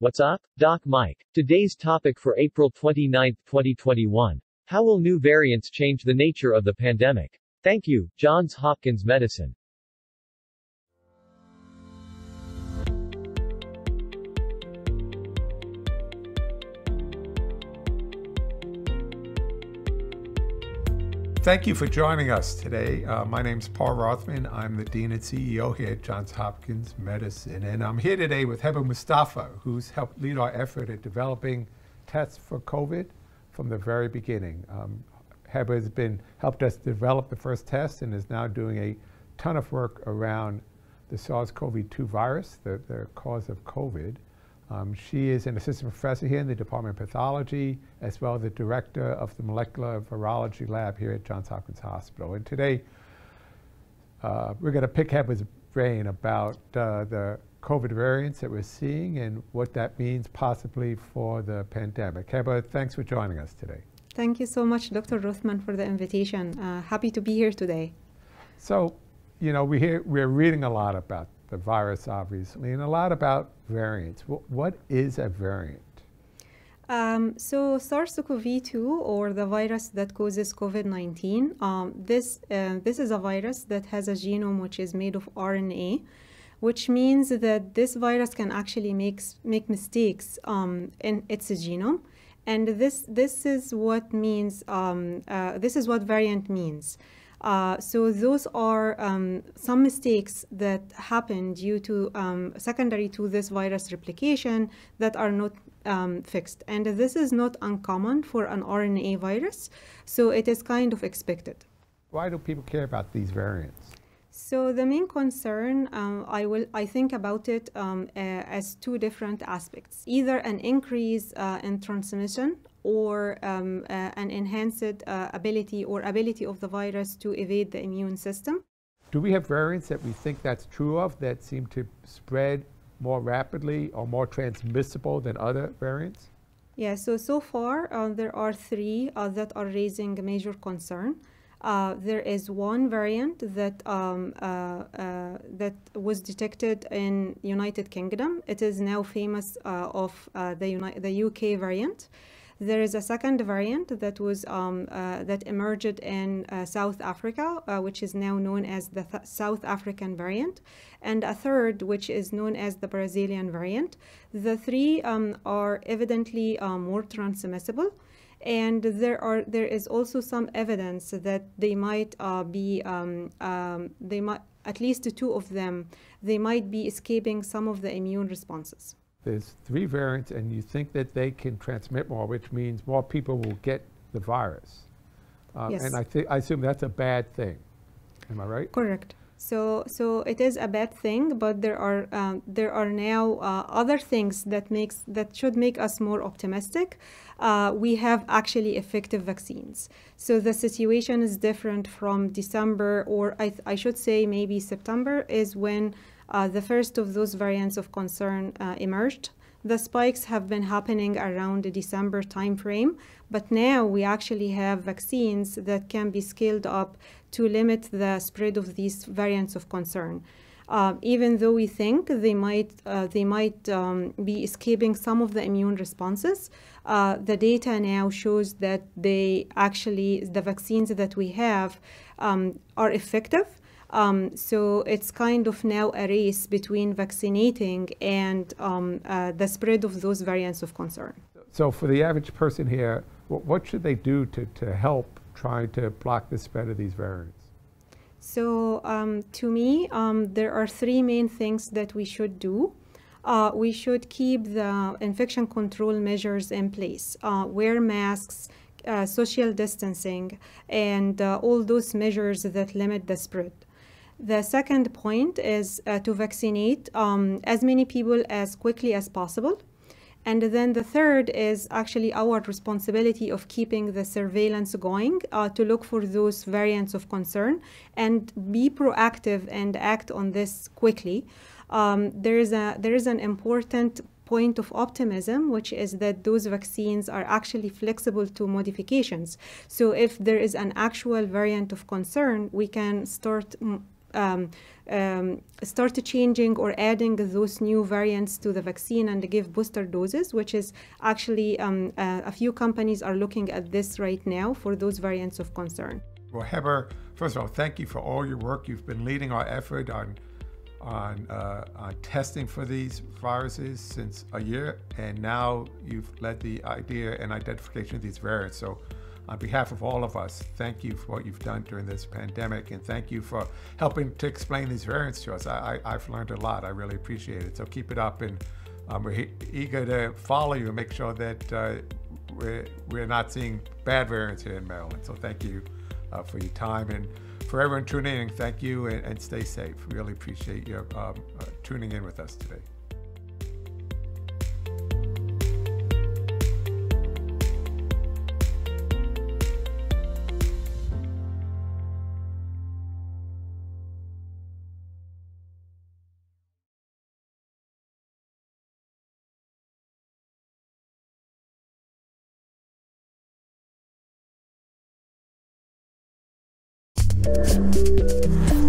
What's up? Doc Mike. Today's topic for April 29, 2021. How will new variants change the nature of the pandemic? Thank you, Johns Hopkins Medicine. Thank you for joining us today. Uh, my name is Paul Rothman. I'm the Dean and CEO here at Johns Hopkins Medicine. And I'm here today with Heba Mustafa, who's helped lead our effort at developing tests for COVID from the very beginning. Um, Heba has been helped us develop the first test and is now doing a ton of work around the SARS-CoV-2 virus, the, the cause of COVID, um, she is an assistant professor here in the Department of Pathology, as well as the director of the molecular virology lab here at Johns Hopkins Hospital. And today, uh, we're going to pick Heather's brain about uh, the COVID variants that we're seeing and what that means possibly for the pandemic. Heather, thanks for joining us today. Thank you so much, Dr. Rothman, for the invitation. Uh, happy to be here today. So, you know, we hear, we're reading a lot about the virus, obviously, and a lot about variants. W what is a variant? Um, so SARS-CoV-2, or the virus that causes COVID-19, um, this uh, this is a virus that has a genome which is made of RNA, which means that this virus can actually make make mistakes um, in its genome, and this this is what means um, uh, this is what variant means. Uh, so those are um, some mistakes that happen due to um, secondary to this virus replication that are not um, fixed. And this is not uncommon for an RNA virus, so it is kind of expected. Why do people care about these variants? So the main concern, um, I will, I think about it um, uh, as two different aspects: either an increase uh, in transmission or um, uh, an enhanced uh, ability or ability of the virus to evade the immune system. Do we have variants that we think that's true of that seem to spread more rapidly or more transmissible than other variants? Yeah, so so far uh, there are three uh, that are raising major concern. Uh, there is one variant that um, uh, that was detected in United Kingdom. It is now famous of the, the UK variant. There is a second variant that was um, uh, that emerged in uh, South Africa, uh, which is now known as the Th South African variant, and a third, which is known as the Brazilian variant. The three um, are evidently um, more transmissible and there are there is also some evidence that they might uh, be um, um, they might at least two of them they might be escaping some of the immune responses. There's three variants, and you think that they can transmit more, which means more people will get the virus. Um, yes. And I, I assume that's a bad thing. Am I right? Correct. So, so it is a bad thing, but there are um, there are now uh, other things that makes that should make us more optimistic. Uh, we have actually effective vaccines. So the situation is different from December, or I, I should say maybe September is when uh, the first of those variants of concern uh, emerged. The spikes have been happening around the December timeframe, but now we actually have vaccines that can be scaled up to limit the spread of these variants of concern. Uh, even though we think they might uh, they might um, be escaping some of the immune responses, uh, the data now shows that they actually the vaccines that we have um, are effective um, so it's kind of now a race between vaccinating and um, uh, the spread of those variants of concern. So for the average person here, what should they do to, to help try to block the spread of these variants? So um, to me, um, there are three main things that we should do. Uh, we should keep the infection control measures in place, uh, wear masks, uh, social distancing and uh, all those measures that limit the spread. The second point is uh, to vaccinate um, as many people as quickly as possible. And then the third is actually our responsibility of keeping the surveillance going uh, to look for those variants of concern and be proactive and act on this quickly. Um, there, is a, there is an important point of optimism, which is that those vaccines are actually flexible to modifications. So if there is an actual variant of concern, we can start um, um, start changing or adding those new variants to the vaccine and give booster doses, which is actually um, uh, a few companies are looking at this right now for those variants of concern. Well, Heber, first of all, thank you for all your work. You've been leading our effort on on, uh, on testing for these viruses since a year, and now you've led the idea and identification of these variants. So on behalf of all of us, thank you for what you've done during this pandemic and thank you for helping to explain these variants to us. I, have learned a lot. I really appreciate it. So keep it up and um, we're he- eager to follow you and make sure that uh, we're, we're not seeing bad variants here in Maryland. So thank you uh, for your time and for everyone tuning in. Thank you and, and stay safe. Really appreciate you um, uh, tuning in with us today. Thank you.